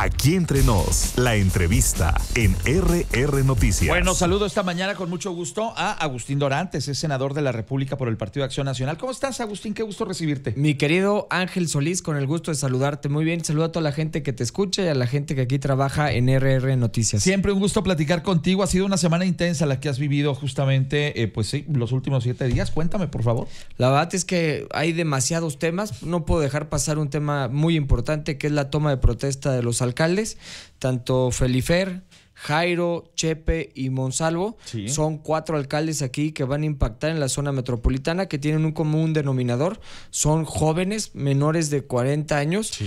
Aquí entre nos, la entrevista en RR Noticias. Bueno, saludo esta mañana con mucho gusto a Agustín Dorantes, es senador de la República por el Partido Acción Nacional. ¿Cómo estás, Agustín? Qué gusto recibirte. Mi querido Ángel Solís, con el gusto de saludarte muy bien. Saludo a toda la gente que te escucha y a la gente que aquí trabaja en RR Noticias. Siempre un gusto platicar contigo. Ha sido una semana intensa la que has vivido justamente, eh, pues los últimos siete días. Cuéntame, por favor. La verdad es que hay demasiados temas. No puedo dejar pasar un tema muy importante que es la toma de protesta de los alcaldes, tanto Felifer, Jairo, Chepe y Monsalvo. Son cuatro alcaldes aquí que van a impactar en la zona metropolitana, que tienen un común denominador. Son jóvenes, menores de 40 años.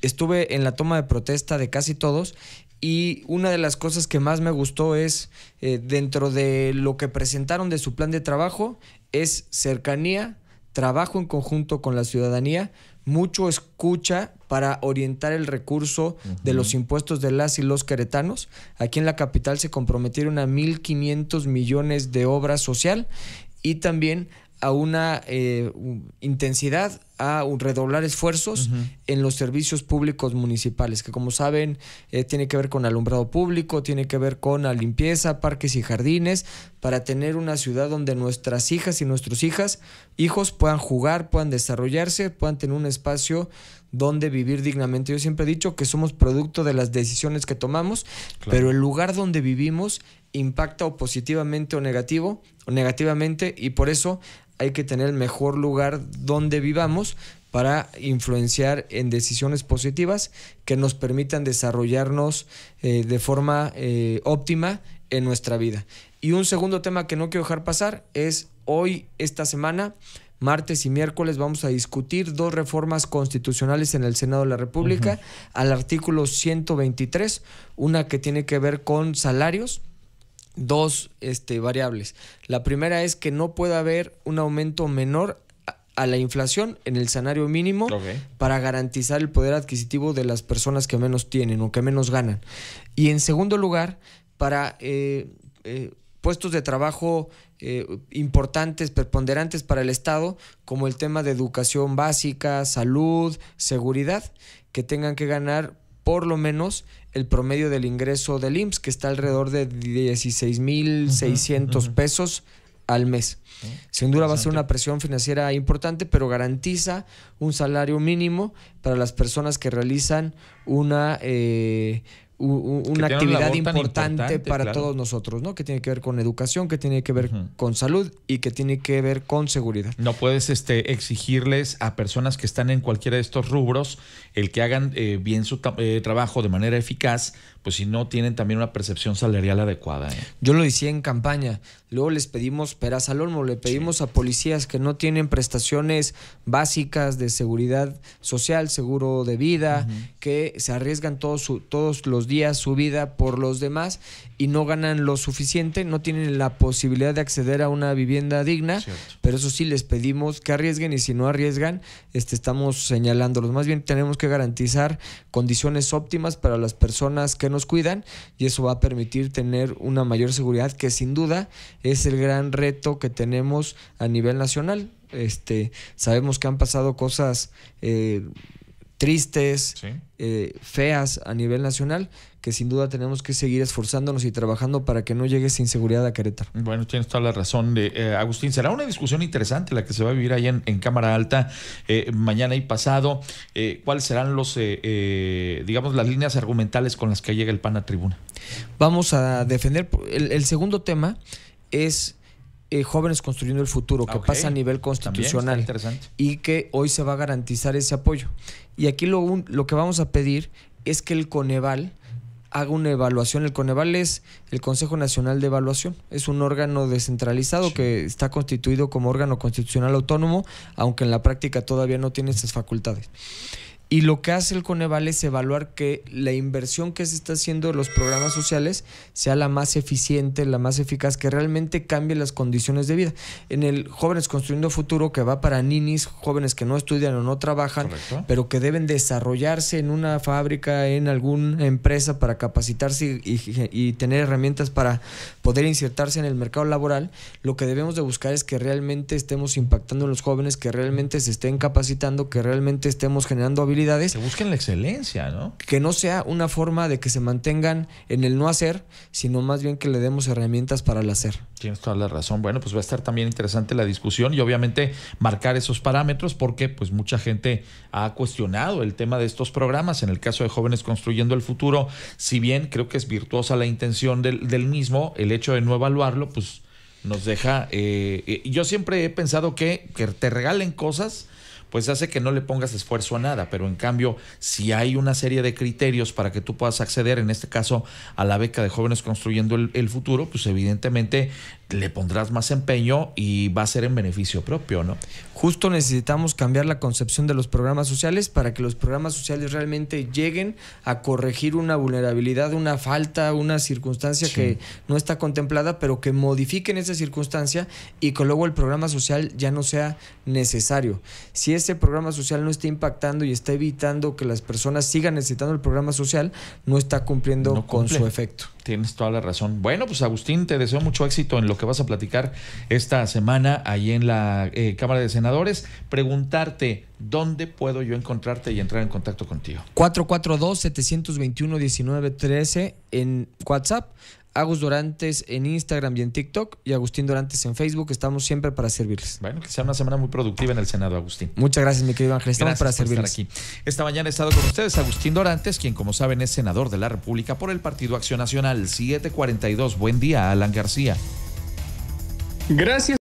Estuve en la toma de protesta de casi todos y una de las cosas que más me gustó es, eh, dentro de lo que presentaron de su plan de trabajo, es cercanía, trabajo en conjunto con la ciudadanía, mucho escucha para orientar el recurso de los impuestos de las y los queretanos. Aquí en la capital se comprometieron a 1.500 millones de obra social y también a una eh, intensidad a redoblar esfuerzos en los servicios públicos municipales, que como saben eh, tiene que ver con alumbrado público, tiene que ver con la limpieza, parques y jardines, para tener una ciudad donde nuestras hijas y nuestros hijas, hijos puedan jugar, puedan desarrollarse, puedan tener un espacio donde vivir dignamente. Yo siempre he dicho que somos producto de las decisiones que tomamos, pero el lugar donde vivimos impacta o positivamente o negativo o negativamente y por eso hay que tener el mejor lugar donde vivamos para influenciar en decisiones positivas que nos permitan desarrollarnos eh, de forma eh, óptima en nuestra vida. Y un segundo tema que no quiero dejar pasar es hoy, esta semana, martes y miércoles, vamos a discutir dos reformas constitucionales en el Senado de la República al artículo 123, una que tiene que ver con salarios dos este, variables. La primera es que no puede haber un aumento menor a la inflación en el salario mínimo para garantizar el poder adquisitivo de las personas que menos tienen o que menos ganan. Y en segundo lugar, para eh, eh, puestos de trabajo eh, importantes, preponderantes para el Estado, como el tema de educación básica, salud, seguridad, que tengan que ganar por lo menos el promedio del ingreso del IMSS, que está alrededor de 16,600 mil pesos al mes. Oh, Sin duda va a ser una presión financiera importante, pero garantiza un salario mínimo para las personas que realizan una eh, una actividad importante, para todos nosotros, ¿no? Que tiene que ver con educación, que tiene que ver con salud y que tiene que ver con seguridad. No puedes este, exigirles a personas que están en cualquiera de estos rubros el que hagan eh, bien su eh, trabajo de manera eficaz, pues si no tienen también una percepción salarial adecuada. ¿eh? Yo lo decía en campaña, luego les pedimos peras al olmo, le pedimos a policías que no tienen prestaciones básicas de seguridad social, seguro de vida, que se arriesgan todos, todos los días su vida por los demás y no ganan lo suficiente, no tienen la posibilidad de acceder a una vivienda digna, pero eso sí les pedimos que arriesguen y si no arriesgan, este, estamos señalándolos. Más bien tenemos que garantizar condiciones óptimas para las personas que nos cuidan y eso va a permitir tener una mayor seguridad que sin duda es el gran reto que tenemos a nivel nacional. Este, sabemos que han pasado cosas... Eh, tristes, eh, feas a nivel nacional que sin duda tenemos que seguir esforzándonos y trabajando para que no llegue esa inseguridad a Querétaro. Bueno, tienes toda la razón, de, eh, Agustín. Será una discusión interesante la que se va a vivir ahí en, Cámara Alta eh, mañana y pasado. ¿Cuáles serán los, digamos, las líneas argumentales con las que llega el PAN a tribuna? Vamos a defender. el segundo tema es eh, jóvenes construyendo el futuro, ah, que pasa a nivel constitucional y que hoy se va a garantizar ese apoyo. Y aquí lo, lo que vamos a pedir es que el Coneval haga una evaluación. El Coneval es el Consejo Nacional de Evaluación. Es un órgano descentralizado que está constituido como órgano constitucional autónomo, aunque en la práctica todavía no tiene esas facultades. Y lo que hace el Coneval es evaluar que la inversión que se está haciendo en los programas sociales sea la más eficiente, la más eficaz, que realmente cambie las condiciones de vida. En el Jóvenes Construyendo Futuro, que va para ninis, jóvenes que no estudian o no trabajan, pero que deben desarrollarse en una fábrica, en alguna empresa para capacitarse y, tener herramientas para poder insertarse en el mercado laboral, lo que debemos de buscar es que realmente estemos impactando a los jóvenes, que realmente se estén capacitando, que realmente estemos generando habilidades se busquen la excelencia, ¿no? Que no sea una forma de que se mantengan en el no hacer, sino más bien que le demos herramientas para el hacer. Tienes toda la razón. Bueno, pues va a estar también interesante la discusión y obviamente marcar esos parámetros porque pues mucha gente ha cuestionado el tema de estos programas. En el caso de Jóvenes Construyendo el Futuro, si bien creo que es virtuosa la intención del, mismo, el hecho de no evaluarlo, pues nos deja... Eh, eh, yo siempre he pensado que, que te regalen cosas pues hace que no le pongas esfuerzo a nada, pero en cambio, si hay una serie de criterios para que tú puedas acceder, en este caso, a la beca de jóvenes construyendo el, futuro, pues evidentemente le pondrás más empeño y va a ser en beneficio propio, ¿no? Justo necesitamos cambiar la concepción de los programas sociales para que los programas sociales realmente lleguen a corregir una vulnerabilidad, una falta, una circunstancia que no está contemplada, pero que modifiquen esa circunstancia y que luego el programa social ya no sea necesario. Si ese programa social no está impactando y está evitando que las personas sigan necesitando el programa social, no está cumpliendo con su efecto. Tienes toda la razón. Bueno, pues Agustín, te deseo mucho éxito en lo que vas a platicar esta semana ahí en la eh, Cámara de Senadores. Preguntarte, ¿dónde puedo yo encontrarte y entrar en contacto contigo? 442-721-1913 en WhatsApp. Agus Dorantes en Instagram y en TikTok y Agustín Dorantes en Facebook. Estamos siempre para servirles. Bueno, que sea una semana muy productiva en el Senado, Agustín. Muchas gracias, mi querido Ángel. Estamos para servirles. aquí. Esta mañana he estado con ustedes Agustín Dorantes, quien como saben es senador de la República por el Partido Acción Nacional 742. Buen día, Alan García. Gracias.